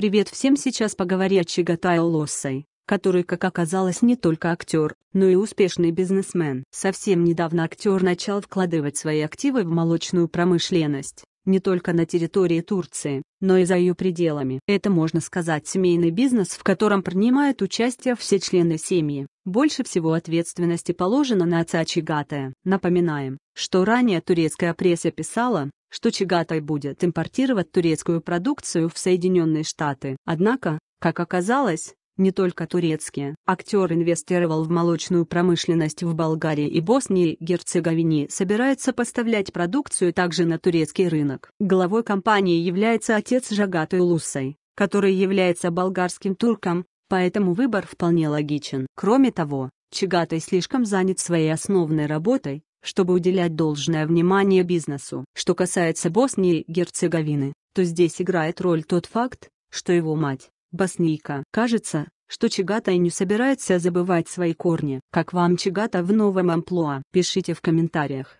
Привет всем сейчас поговори о Чигатае Лоссой, который, как оказалось, не только актер, но и успешный бизнесмен. Совсем недавно актер начал вкладывать свои активы в молочную промышленность, не только на территории Турции, но и за ее пределами. Это, можно сказать, семейный бизнес, в котором принимают участие все члены семьи. Больше всего ответственности положено на отца Чигатая. Напоминаем, что ранее турецкая пресса писала, что Чагатай будет импортировать турецкую продукцию в Соединенные Штаты. Однако, как оказалось, не только турецкие. Актер инвестировал в молочную промышленность в Болгарии и Боснии и Герцеговине, собирается поставлять продукцию также на турецкий рынок. Главой компании является отец Жагатой Лусой, который является болгарским турком, поэтому выбор вполне логичен. Кроме того, Чагатай слишком занят своей основной работой, чтобы уделять должное внимание бизнесу. Что касается Боснии и Герцеговины, то здесь играет роль тот факт, что его мать, боснийка. Кажется, что Чигата не собирается забывать свои корни. Как вам Чигата в новом амплуа? Пишите в комментариях.